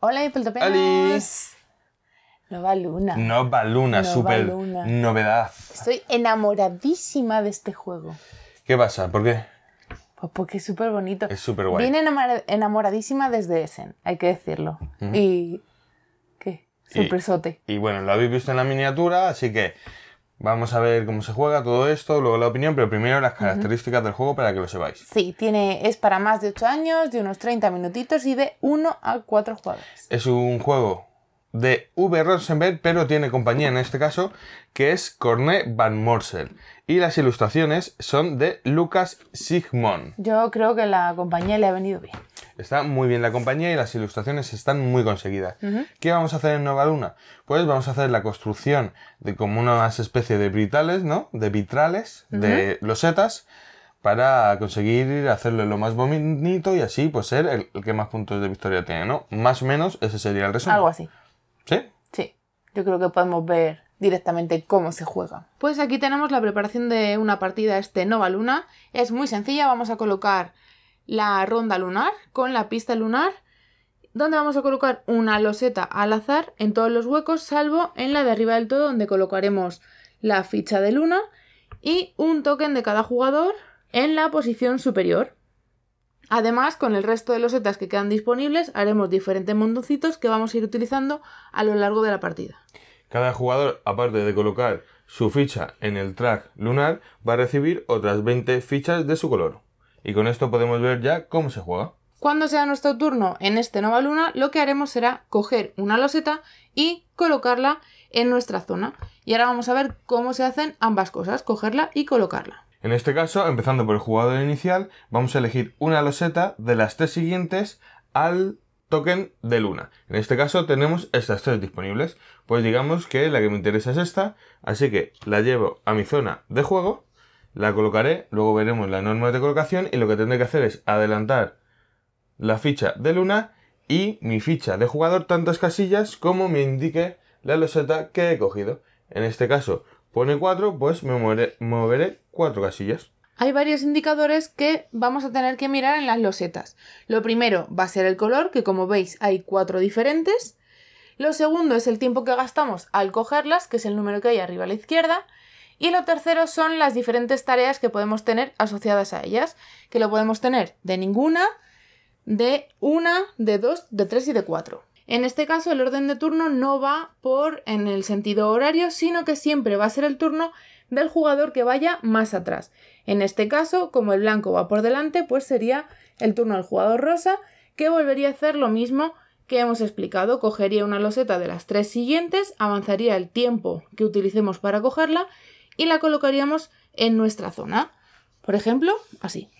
Hola, Alice. Nova Luna. Nova Luna, súper novedad. Estoy enamoradísima de este juego. ¿Qué pasa? ¿Por qué? Pues porque es súper bonito. Es súper guay. Viene enamoradísima desde Essen, hay que decirlo. Y. ¿Qué? Sorpresote. Y, y bueno, lo habéis visto en la miniatura, así que Vamos a ver cómo se juega todo esto, luego la opinión, pero primero las características del juego para que lo sepáis. Sí, tiene, es para más de 8 años, de unos 30 minutitos y de 1 a 4 jugadores. Es un juego de V. Rosenberg, pero tiene compañía en este caso, que es Corné Van Morsel. Y las ilustraciones son de Lucas Sigmund. Yo creo que la compañía le ha venido bien. Está muy bien la compañía y las ilustraciones están muy conseguidas. ¿Qué vamos a hacer en Nueva Luna? Pues vamos a hacer la construcción de como una especie de britales, ¿no? De vitrales, de losetas para conseguir hacerlo lo más bonito y así pues ser el, que más puntos de victoria tiene, ¿no? Más o menos ese sería el resumen. Algo así. ¿Sí? Sí. Yo creo que podemos ver directamente cómo se juega. Pues aquí tenemos la preparación de una partida este Nova Luna. Es muy sencilla, vamos a colocar la ronda lunar con la pista lunar, donde vamos a colocar una loseta al azar en todos los huecos, salvo en la de arriba del todo, donde colocaremos la ficha de luna y un token de cada jugador en la posición superior. Además, con el resto de losetas que quedan disponibles, haremos diferentes montoncitos que vamos a ir utilizando a lo largo de la partida. Cada jugador, aparte de colocar su ficha en el track lunar, va a recibir otras 20 fichas de su color. Y con esto podemos ver ya cómo se juega. Cuando sea nuestro turno en este Nueva Luna, lo que haremos será coger una loseta y colocarla en nuestra zona. Y ahora vamos a ver cómo se hacen ambas cosas, cogerla y colocarla. En este caso, empezando por el jugador inicial, vamos a elegir una loseta de las tres siguientes al token de luna. En este caso tenemos estas tres disponibles. Pues digamos que la que me interesa es esta, así que la llevo a mi zona de juego, la colocaré, luego veremos la norma de colocación y lo que tendré que hacer es adelantar la ficha de luna y mi ficha de jugador tantas casillas como me indique la loseta que he cogido. En este caso pone 4, pues me moveré, moveré casillas. Hay varios indicadores que vamos a tener que mirar en las losetas. Lo primero va a ser el color, que como veis hay cuatro diferentes. Lo segundo es el tiempo que gastamos al cogerlas, que es el número que hay arriba a la izquierda. Y lo tercero son las diferentes tareas que podemos tener asociadas a ellas, que lo podemos tener de ninguna, de una, de dos, de tres y de cuatro. En este caso, el orden de turno no va por en el sentido horario, sino que siempre va a ser el turno del jugador que vaya más atrás. En este caso, como el blanco va por delante, pues sería el turno del jugador rosa, que volvería a hacer lo mismo que hemos explicado. Cogería una loseta de las tres siguientes, avanzaría el tiempo que utilicemos para cogerla y la colocaríamos en nuestra zona. Por ejemplo, así.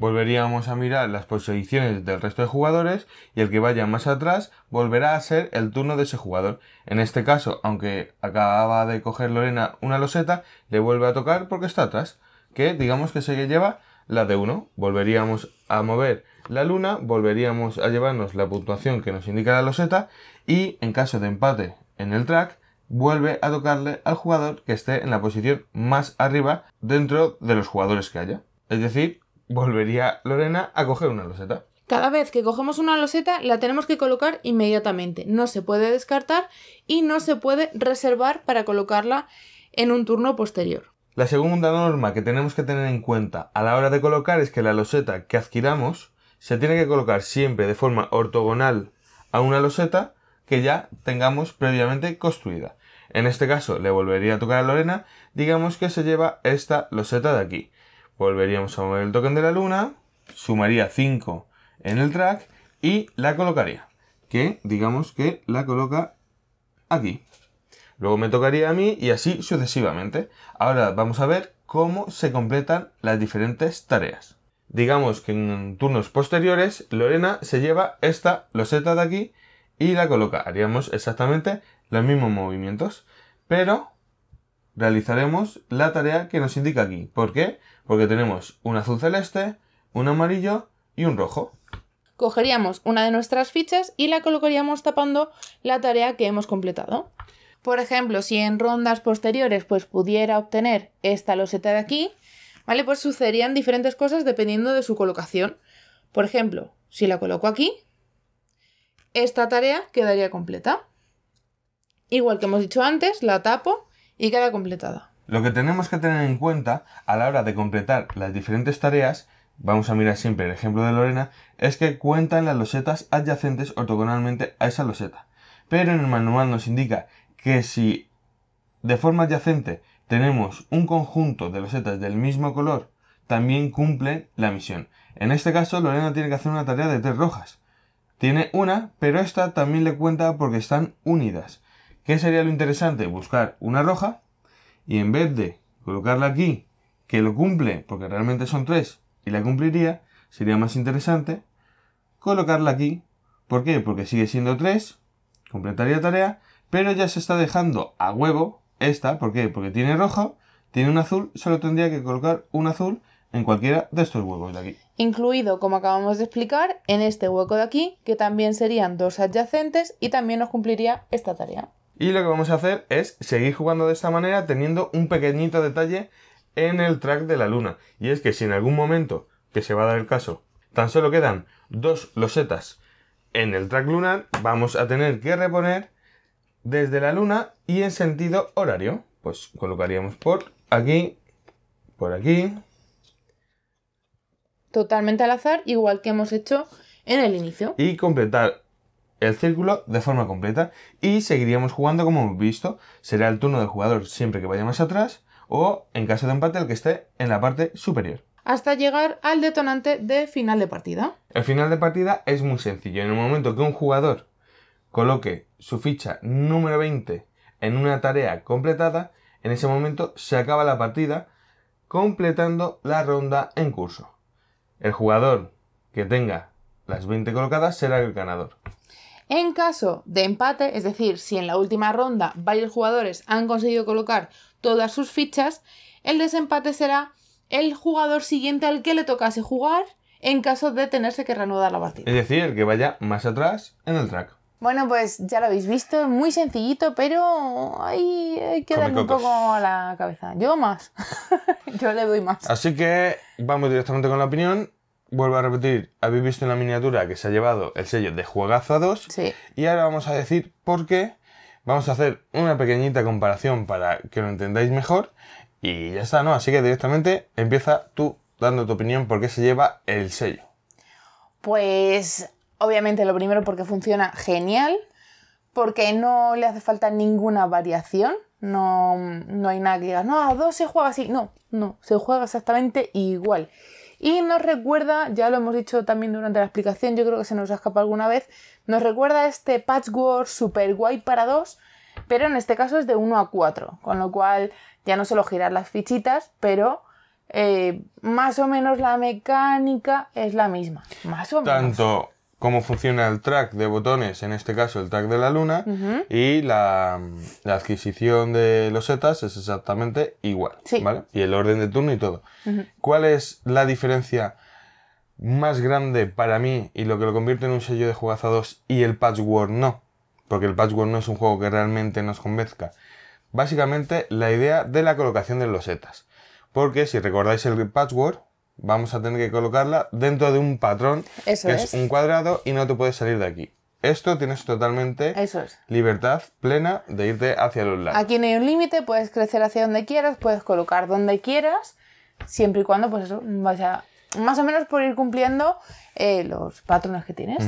volveríamos a mirar las posiciones del resto de jugadores y el que vaya más atrás volverá a ser el turno de ese jugador. En este caso, aunque acababa de coger Lorena una loseta, le vuelve a tocar porque está atrás, que digamos que se lleva la de 1. Volveríamos a mover la luna, volveríamos a llevarnos la puntuación que nos indica la loseta y en caso de empate en el track, vuelve a tocarle al jugador que esté en la posición más arriba dentro de los jugadores que haya. Es decir, volvería Lorena a coger una loseta. Cada vez que cogemos una loseta la tenemos que colocar inmediatamente. No se puede descartar y no se puede reservar para colocarla en un turno posterior. La segunda norma que tenemos que tener en cuenta a la hora de colocar es que la loseta que adquiramos se tiene que colocar siempre de forma ortogonal a una loseta que ya tengamos previamente construida. En este caso le volvería a tocar a Lorena, digamos que se lleva esta loseta de aquí volveríamos a mover el token de la luna, sumaría 5 en el track y la colocaría. Que digamos que la coloca aquí. Luego me tocaría a mí y así sucesivamente. Ahora vamos a ver cómo se completan las diferentes tareas. Digamos que en turnos posteriores Lorena se lleva esta loseta de aquí y la coloca. Haríamos exactamente los mismos movimientos, pero realizaremos la tarea que nos indica aquí. ¿Por qué? Porque tenemos un azul celeste, un amarillo y un rojo. Cogeríamos una de nuestras fichas y la colocaríamos tapando la tarea que hemos completado. Por ejemplo, si en rondas posteriores pues pudiera obtener esta loseta de aquí, ¿vale? Pues sucederían diferentes cosas dependiendo de su colocación. Por ejemplo, si la coloco aquí, esta tarea quedaría completa. Igual que hemos dicho antes, la tapo y queda completada. Lo que tenemos que tener en cuenta a la hora de completar las diferentes tareas, vamos a mirar siempre el ejemplo de Lorena, es que cuentan las losetas adyacentes ortogonalmente a esa loseta. Pero en el manual nos indica que si de forma adyacente tenemos un conjunto de losetas del mismo color, también cumple la misión. En este caso, Lorena tiene que hacer una tarea de tres rojas. Tiene una, pero esta también le cuenta porque están unidas. ¿Qué sería lo interesante? Buscar una roja y en vez de colocarla aquí, que lo cumple, porque realmente son tres, y la cumpliría, sería más interesante colocarla aquí. ¿Por qué? Porque sigue siendo tres, completaría tarea, pero ya se está dejando a huevo esta. ¿Por qué? Porque tiene rojo, tiene un azul, solo tendría que colocar un azul en cualquiera de estos huevos de aquí. Incluido, como acabamos de explicar, en este hueco de aquí, que también serían dos adyacentes y también nos cumpliría esta tarea. Y lo que vamos a hacer es seguir jugando de esta manera teniendo un pequeñito detalle en el track de la luna. Y es que si en algún momento, que se va a dar el caso, tan solo quedan dos losetas en el track lunar, vamos a tener que reponer desde la luna y en sentido horario. Pues colocaríamos por aquí, por aquí. Totalmente al azar, igual que hemos hecho en el inicio. Y completar el círculo de forma completa y seguiríamos jugando como hemos visto. Será el turno del jugador siempre que vaya más atrás o, en caso de empate, el que esté en la parte superior. Hasta llegar al detonante de final de partida. El final de partida es muy sencillo. En el momento que un jugador coloque su ficha número 20 en una tarea completada, en ese momento se acaba la partida completando la ronda en curso. El jugador que tenga las 20 colocadas será el ganador. En caso de empate, es decir, si en la última ronda varios jugadores han conseguido colocar todas sus fichas, el desempate será el jugador siguiente al que le tocase jugar en caso de tenerse que reanudar la partida. Es decir, el que vaya más atrás en el track. Bueno, pues ya lo habéis visto, muy sencillito, pero hay, que darle un poco a la cabeza. Yo más, yo le doy más. Así que vamos directamente con la opinión vuelvo a repetir, habéis visto en la miniatura que se ha llevado el sello de Juegazo 2. Sí. Y ahora vamos a decir por qué. Vamos a hacer una pequeñita comparación para que lo entendáis mejor. Y ya está, ¿no? Así que directamente empieza tú dando tu opinión por qué se lleva el sello. Pues obviamente lo primero porque funciona genial, porque no le hace falta ninguna variación, no, hay nada que diga no, a dos se juega así, no, no, se juega exactamente igual. Y nos recuerda, ya lo hemos dicho también durante la explicación, yo creo que se nos ha escapado alguna vez, nos recuerda este patchwork super guay para dos, pero en este caso es de 1 a 4, con lo cual ya no lo girar las fichitas, pero eh, más o menos la mecánica es la misma. Más o Tanto menos cómo funciona el track de botones, en este caso el track de la luna, y la, adquisición de los setas es exactamente igual, ¿vale? Y el orden de turno y todo. ¿Cuál es la diferencia más grande para mí y lo que lo convierte en un sello de jugazados 2 y el Patchwork no? Porque el Patchwork no es un juego que realmente nos convenzca. Básicamente la idea de la colocación de los setas. Porque si recordáis el Patchwork, vamos a tener que colocarla dentro de un patrón que es. un cuadrado y no te puedes salir de aquí. Esto tienes totalmente libertad plena de irte hacia los lados. Aquí no hay un límite, puedes crecer hacia donde quieras, puedes colocar donde quieras, siempre y cuando, pues eso, vaya más o menos por ir cumpliendo eh, los patrones que tienes.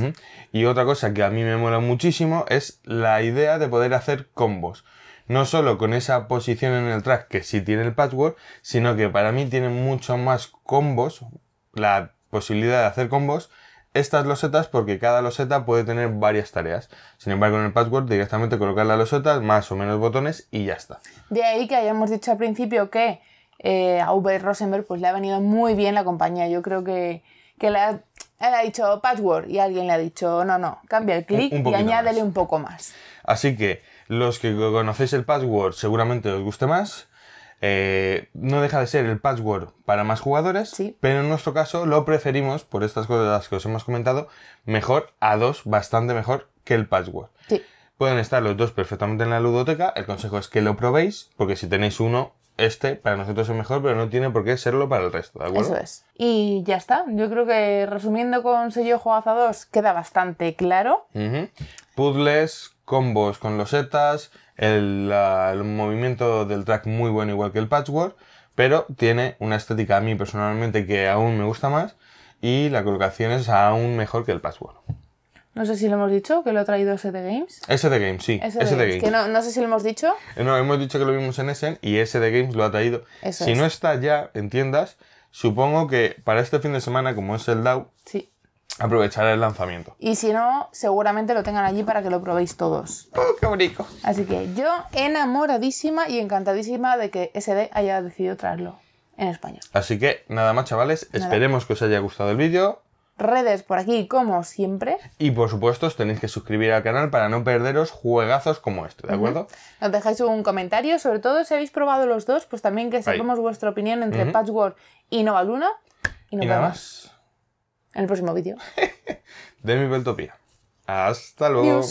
Y otra cosa que a mí me mola muchísimo es la idea de poder hacer combos no solo con esa posición en el track que sí tiene el password sino que para mí tiene mucho más combos, la posibilidad de hacer combos, estas losetas porque cada loseta puede tener varias tareas. Sin embargo, en el patchwork directamente colocar la loseta, más o menos botones y ya está. De ahí que hayamos dicho al principio que eh, a V. Rosenberg pues, le ha venido muy bien la compañía. Yo creo que, que le, ha, dicho password y alguien le ha dicho, no, no, cambia el clic y añádele un poco más. Así que los que conocéis el password seguramente os guste más. Eh, no deja de ser el password para más jugadores, pero en nuestro caso lo preferimos, por estas cosas que os hemos comentado, mejor a dos, bastante mejor que el password. Sí. Pueden estar los dos perfectamente en la ludoteca, el consejo es que lo probéis, porque si tenéis uno, este para nosotros es mejor, pero no tiene por qué serlo para el resto, ¿de Eso es. Y ya está, yo creo que resumiendo con sello jugazo a dos queda bastante claro. Puzzles, combos con los setas, el, movimiento del track muy bueno igual que el patchwork, pero tiene una estética a mí personalmente que aún me gusta más y la colocación es aún mejor que el patchwork. No sé si lo hemos dicho, que lo ha traído SD Games. SD Games, sí. SD, Games. Que no, sé si lo hemos dicho. Eh, no, hemos dicho que lo vimos en Essen y SD Games lo ha traído. si no está ya en tiendas, supongo que para este fin de semana, como es el DAO, sí aprovechar el lanzamiento. Y si no, seguramente lo tengan allí para que lo probéis todos. Oh, ¡Qué bonito! Así que yo enamoradísima y encantadísima de que SD haya decidido traerlo en España. Así que nada más, chavales, esperemos que os haya gustado el vídeo. Redes por aquí, como siempre. Y por supuesto, os tenéis que suscribir al canal para no perderos juegazos como este, ¿de acuerdo? Nos dejáis un comentario, sobre todo si habéis probado los dos, pues también que sepamos vuestra opinión entre Patchwork y Nova Luna. Y, y nada más en el próximo vídeo. de mi Beltopía. Hasta luego.